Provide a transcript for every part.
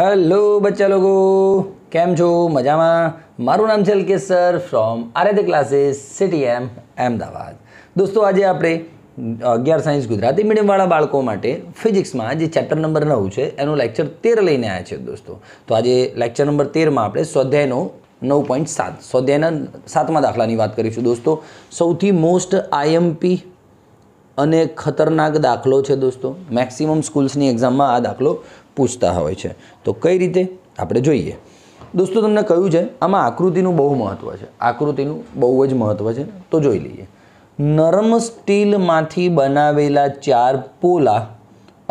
hello બચ્ચા લોકો કેમ છો મજામાં મારું નામ છે Alkesh sir from Aradhya classes city એમ અમદાવાદ દોસ્તો આજે આપણે અગિયાર સાયન્સ ગુજરાતી મીડિયમવાળા બાળકો માટે ફિઝિક્સમાં જે ચેપ્ટર નંબર નવું છે એનું લેક્ચર તેર લઈને આવ્યા છે દોસ્તો તો આજે લેક્ચર નંબર તેરમાં આપણે સ્વાધ્યાયનો નવ પોઈન્ટ સાત સ્વાધ્યાયના સાતમા દાખલાની વાત કરીશું દોસ્તો સૌથી મોસ્ટ આઈએમપી અને ખતરનાક દાખલો છે દોસ્તો મેક્સિમમ સ્કૂલ્સની એક્ઝામમાં આ દાખલો પૂછતા હોય છે તો કઈ રીતે આપણે જોઈએ દોસ્તો તમને કહ્યું છે આમાં આકૃતિનું બહુ મહત્ત્વ છે આકૃતિનું બહુ જ મહત્ત્વ છે તો જોઈ લઈએ નરમ સ્ટીલમાંથી બનાવેલા ચાર પોલા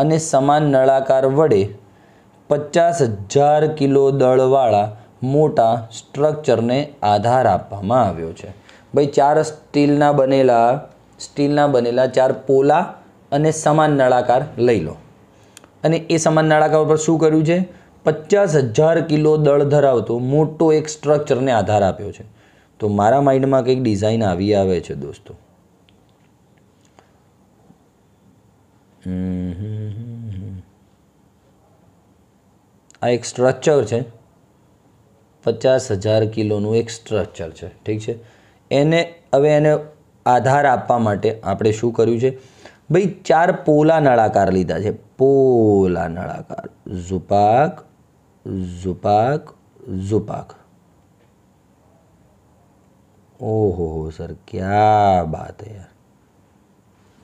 અને સમાન નળાકાર વડે પચાસ હજાર કિલો દળવાળા મોટા સ્ટ્રક્ચરને આધાર આપવામાં આવ્યો છે ભાઈ ચાર સ્ટીલના બનેલા સ્ટીલના બનેલા ચાર પોલા અને સમાન નળાકાર લઈ લો અને એ સમાન નાળાકા ઉપર શું કર્યું છે પચાસ હજાર કિલો દળ ધરાવતો મોટો એક સ્ટ્રક્ચરને આધાર આપ્યો છે તો મારા માઇન્ડમાં કંઈક ડિઝાઇન આવી આવે છે દોસ્તો આ એક સ્ટ્રક્ચર છે પચાસ હજાર કિલોનું એક સ્ટ્રક્ચર છે ઠીક છે એને હવે એને આધાર આપવા માટે આપણે શું કર્યું છે ભાઈ ચાર પોલા નળાકાર લીધા છે પોલા નળાકાર ઝુપાક ઝુપાક ઝુપાક ઓહો સર ક્યા બાત હે યાર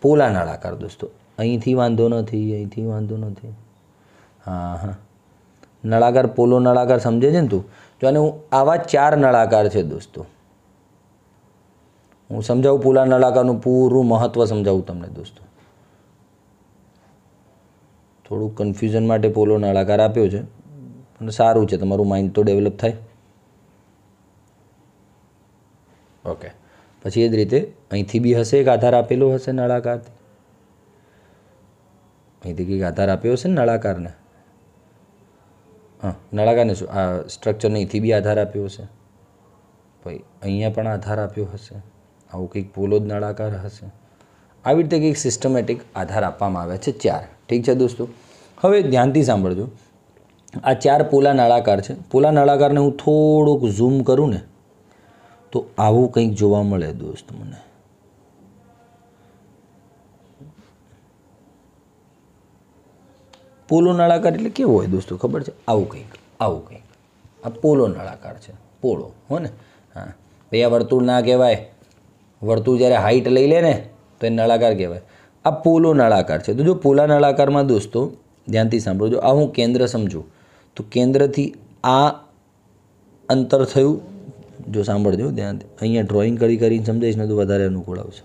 પોલા નળાકાર દોસ્તો અહીંથી વાંધો નથી અહીંથી વાંધો નથી હા હા નળાકાર પોલો નળાકાર સમજે છે ને તું જો અને હું આવા ચાર નળાકાર છે દોસ્તો હું સમજાવું પોલા નળાકારનું પૂરું મહત્ત્વ સમજાવું તમને દોસ્તો થોડુંક કન્ફ્યુઝન માટે પોલો નળાકાર આપ્યો છે અને સારું છે તમારું માઇન્ડ તો ડેવલપ થાય ઓકે પછી એ જ રીતે અહીંથી બી હશે એક આધાર આપેલો હશે નળાકારથી અહીંથી કંઈક આધાર આપ્યો હશે ને નળાકારને હા નળાકારને શું આ સ્ટ્રક્ચરને અહીંથી બી આધાર આપ્યો હશે ભાઈ અહીંયા પણ આધાર આપ્યો હશે આવું કંઈક પોલો જ નળાકાર હશે આવી રીતે કંઈક સિસ્ટમેટિક આધાર આપવામાં આવે છે ચાર ઠીક છે દોસ્તો હવે ધ્યાનથી સાંભળજો આ ચાર પોલા નળાકાર છે પોલા નળાકારને હું થોડુંક ઝૂમ કરું ને તો આવું કંઈક જોવા મળે દોસ્ત મને પોલો નળાકાર એટલે કેવો હોય દોસ્તો ખબર છે આવું કંઈક આવું કંઈક આ પોલો નળાકાર છે પોળો હો ને હા ભાઈ આ વર્તુળ ના કહેવાય વર્તુળ જ્યારે હાઈટ લઈ લે ને તો એ નળાકાર કહેવાય આ પોલો નળાકાર છે તો જો પોલા નળાકારમાં દોસ્તો ધ્યાનથી સાંભળો જો આ હું કેન્દ્ર સમજું તો કેન્દ્રથી આ અંતર થયું જો સાંભળજો ધ્યાન અહીંયા ડ્રોઈંગ કરી કરીને સમજાવીશ ને તો વધારે અનુકૂળ આવશે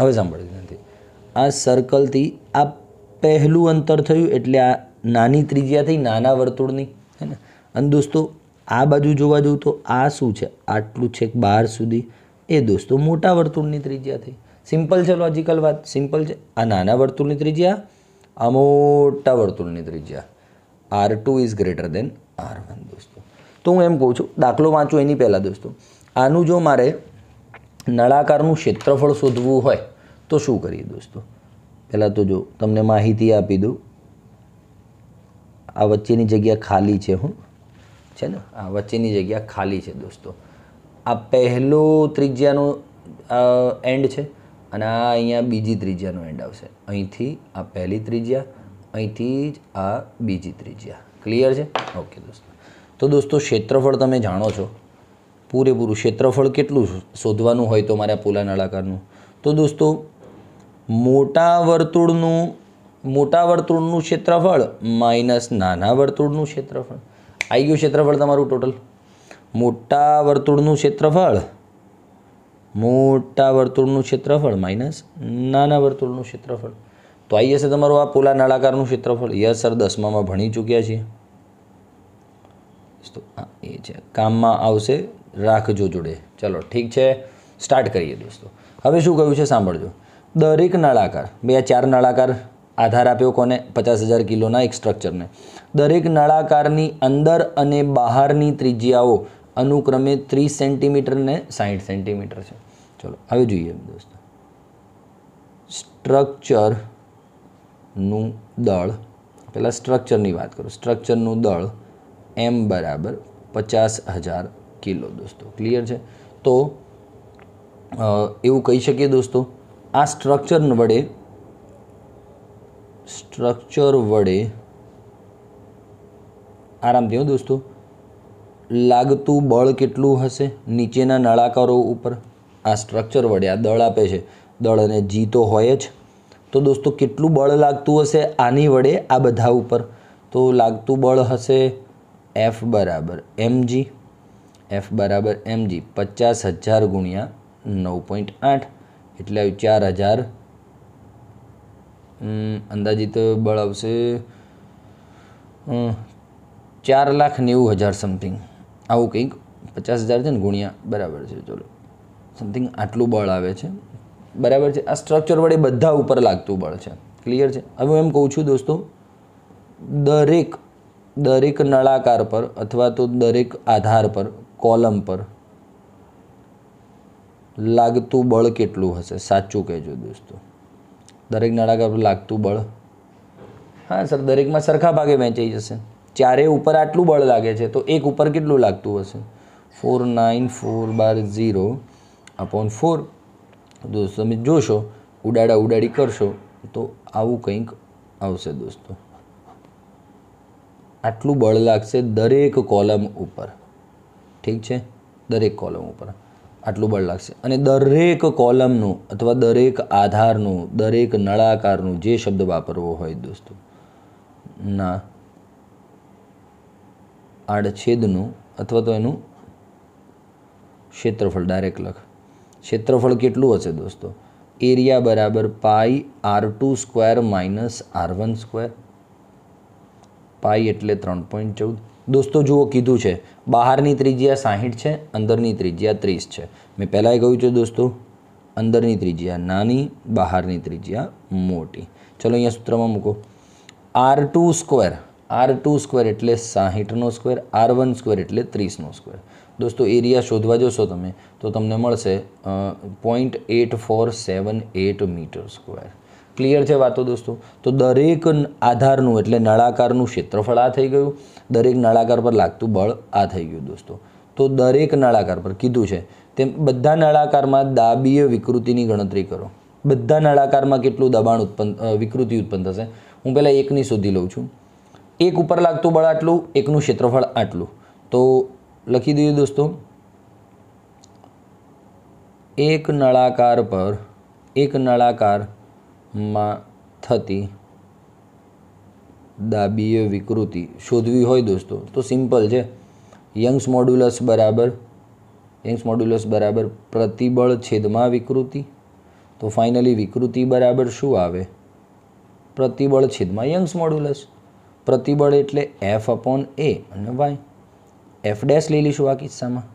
હવે સાંભળ્યું ધ્યાનથી આ સર્કલથી આ પહેલું અંતર થયું એટલે આ નાની ત્રિજ્યા થઈ નાના વર્તુળની હે ને અને દોસ્તો આ બાજુ જોવા જાઉં તો આ શું છે આટલું છેક બહાર સુધી એ દોસ્તો મોટા વર્તુળની ત્રિજ્યા સિમ્પલ છે લોજિકલ વાત સિમ્પલ છે આ નાના વર્તુળની ત્રિજ્યા આ મોટા વર્તુળની ત્રિજ્યા R two is greater than R one દોસ્તો તો હું એમ કહું છું દાખલો વાંચો એની પહેલાં દોસ્તો આનું જો મારે નળાકારનું ક્ષેત્રફળ શોધવું હોય તો શું કરીએ દોસ્તો પહેલાં તો જો તમને માહિતી આપી દઉં આ વચ્ચેની જગ્યા ખાલી છે હું છે ને આ વચ્ચેની જગ્યા ખાલી છે દોસ્તો આ પહેલો ત્રિજ્યાનો એન્ડ છે અને આ અહીંયા બીજી ત્રિજ્યાનો એન્ડ આવશે અહીંથી આ પહેલી ત્રિજ્યા અહીંથી જ આ બીજી ત્રિજ્યા ક્લિયર છે ઓકે દોસ્તો તો દોસ્તો ક્ષેત્રફળ તમે જાણો છો પૂરેપૂરું ક્ષેત્રફળ કેટલું શોધવાનું હોય તો મારા પોલા નળાકારનું તો દોસ્તો મોટા વર્તુળનું મોટા વર્તુળનું ક્ષેત્રફળ માઇનસ નાના વર્તુળનું ક્ષેત્રફળ આવી ગયું ક્ષેત્રફળ તમારું ટોટલ મોટા વર્તુળનું ક્ષેત્રફળ મોટા વર્તુળનું ક્ષેત્રફળ માઇનસ નાના વર્તુળનું ક્ષેત્રફળ તો આવી જશે તમારું આ પોલા નળાકારનું ક્ષેત્રફળ યસ સર દસમામાં ભણી ચૂક્યા છીએ તો એ છે કામમાં આવશે રાખજો જોડે ચલો ઠીક છે સ્ટાર્ટ કરીએ દોસ્તો હવે શું કહ્યું છે સાંભળજો દરેક નળાકાર બે ચાર નળાકાર આધાર આપ્યો કોને પચાસ હજાર કિલોના એક સ્ટ્રક્ચરને દરેક નળાકારની અંદર અને બહારની ત્રિજ્યાઓ અનુક્રમે ત્રીસ સેન્ટીમીટર ને સાહીઠ સેન્ટીમીટર છે ચલો હવે જોઈએ દોસ્તો સ્ટ્રક્ચરનું દળ પહેલાં સ્ટ્રક્ચરની વાત કરું સ્ટ્રક્ચરનું દળ એમ બરાબર પચાસ હજાર કિલો દોસ્તો ક્લિયર છે તો એવું કહી શકીએ દોસ્તો આ સ્ટ્રક્ચર વડે સ્ટ્રક્ચર વડે આરામથી હું દોસ્તો લાગતું બળ કેટલું હશે નીચેના નળાકારો ઉપર આ સ્ટ્રક્ચર વડે આ દળ આપે છે દળ અને જી તો હોય જ તો દોસ્તો કેટલું બળ લાગતું હશે આની વડે આ બધા ઉપર તો લાગતું બળ હશે એફ બરાબર એમજી એફ બરાબર એમજી પચાસ હજાર ગુણ્યા નવ પોઈન્ટ આઠ એટલે ચાર હજાર અંદાજિત બળ આવશે ચાર લાખ નેવું હજાર સમથિંગ આવું કંઈક પચાસ હજાર છે ને ગુણ્યા બરાબર છે ચલો સમથિંગ આટલું બળ આવે છે બરાબર છે આ સ્ટ્રક્ચર વડે બધા ઉપર લાગતું બળ છે ક્લિયર છે હવે હું એમ કહું છું દોસ્તો દરેક દરેક નળાકાર પર અથવા તો દરેક આધાર પર કોલમ પર લાગતું બળ કેટલું હશે સાચું કહેજો દોસ્તો દરેક નળાકાર પર લાગતું બળ હા સર દરેકમાં સરખા ભાગે વહેંચાઈ જશે ચારે ઉપર આટલું બળ લાગે છે તો એક ઉપર કેટલું લાગતું હશે ફોર નાઇન ફોર બાર ઝીરો અપોન ફોર દોસ્તો તમે જોશો ઉડાડા ઉડાડી કરશો તો આવું કંઈક આવશે દોસ્તો આટલું બળ લાગશે દરેક કોલમ ઉપર ઠીક છે દરેક કોલમ ઉપર આટલું બળ લાગશે અને દરેક કોલમનું અથવા દરેક આધારનું દરેક નળાકારનું જે શબ્દ વાપરવો હોય દોસ્તો ના આડછેદનું અથવા તો એનું ક્ષેત્રફળ ડાયરેક્ટ લખ ક્ષેત્રફળ કેટલું હશે દોસ્તો એરિયા બરાબર pi R two square minus R one square pi એટલે ત્રણ પોઈન્ટ ચૌદ દોસ્તો જુઓ કીધું છે બહારની ત્રિજ્યા સાહીઠ છે અંદરની ત્રિજ્યા ત્રીસ છે મેં પહેલાંય કહ્યું છે દોસ્તો અંદરની ત્રિજ્યા નાની બહારની ત્રિજ્યા મોટી ચલો અહીંયા સૂત્રમાં મૂકો R two square R two square એટલે સાહીઠનો સ્ક્વેર આર વન સ્ક્વેર એટલે ત્રીસનો સ્ક્વેર દોસ્તો એરિયા શોધવા જશો તમે તો તમને મળશે point eight four seven eight metre square clear છે વાતો દોસ્તો તો દરેક આધારનું એટલે નળાકારનું ક્ષેત્રફળ આ થઈ ગયું દરેક નળાકાર પર લાગતું બળ આ થઈ ગયું દોસ્તો તો દરેક નળાકાર પર કીધું છે તેમ બધા નળાકારમાં દાબીય વિકૃતિની ગણતરી કરો બધા નળાકારમાં કેટલું દબાણ ઉત્પન્ન વિકૃતિ ઉત્પન્ન થશે હું પહેલાં એકની શોધી લઉં છું એક ઉપર લાગતું બળ આટલું એકનું ક્ષેત્રફળ આટલું તો લખી દઈએ દોસ્તો એક નળાકાર પર એક નળાકાર માં થતી દાબીય વિકૃતિ શોધવી હોય દોસ્તો તો સિમ્પલ છે યંગ્સ મોડ્યુલસ બરાબર યંગ્સ મોડ્યુલસ બરાબર પ્રતિબળ છેદમાં વિકૃતિ તો ફાઇનલી વિકૃતિ બરાબર શું આવે પ્રતિબળ છેદમાં યંગ્સ મોડ્યુલસ પ્રતિબળ એટલે એફ અપોન એ અને વાય એફ ડેશ લઈ લઈશું આ કિસ્સામાં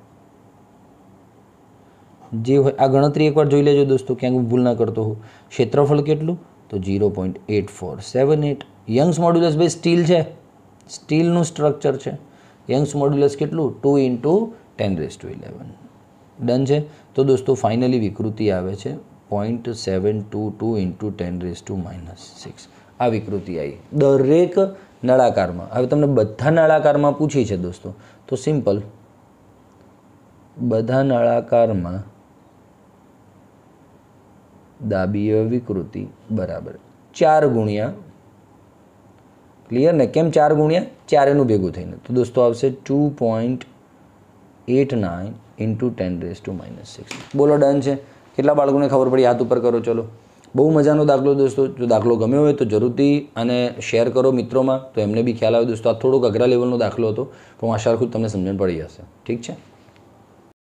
જે હોય આ ગણતરી એકવાર જોઈ લેજો દોસ્તો ક્યાંક હું ભૂલ ના કરતો હોઉં ક્ષેત્રફળ કેટલું તો zero point eight four seven eight Young's modulus ભાઈ સ્ટીલ છે સ્ટીલનું સ્ટ્રક્ચર છે યંગ્સ મોડ્યુલસ કેટલું two into ten raise to eleven done છે તો દોસ્તો ફાઇનલી વિકૃતિ આવે છે point seven two two into ten raise to minus six આ વિકૃતિ આવી દરેક નળાકારમાં હવે તમને બધા નળાકારમાં પૂછી છે દોસ્તો તો સિમ્પલ બધા નળાકારમાં દાબીય વિકૃતિ બરાબર ચાર ગુણ્યા ક્લિયર ને કેમ ચાર ગુણ્યા ચાર એનું ભેગું થઈને તો દોસ્તો આવશે two point eight nine into ten raise to minus six બોલો ડન છે કેટલા બાળકોને ખબર પડી હાથ ઉપર કરો ચલો બહુ મજાનો દાખલો દોસ્તો જો દાખલો ગમ્યો હોય તો જરૂરથી અને શેર કરો મિત્રોમાં તો એમને બી ખ્યાલ આવે દોસ્તો આ થોડોક અઘરા લેવલનો દાખલો હતો પણ હું આશા રાખું તમને સમજણ પડી જશે ઠીક છે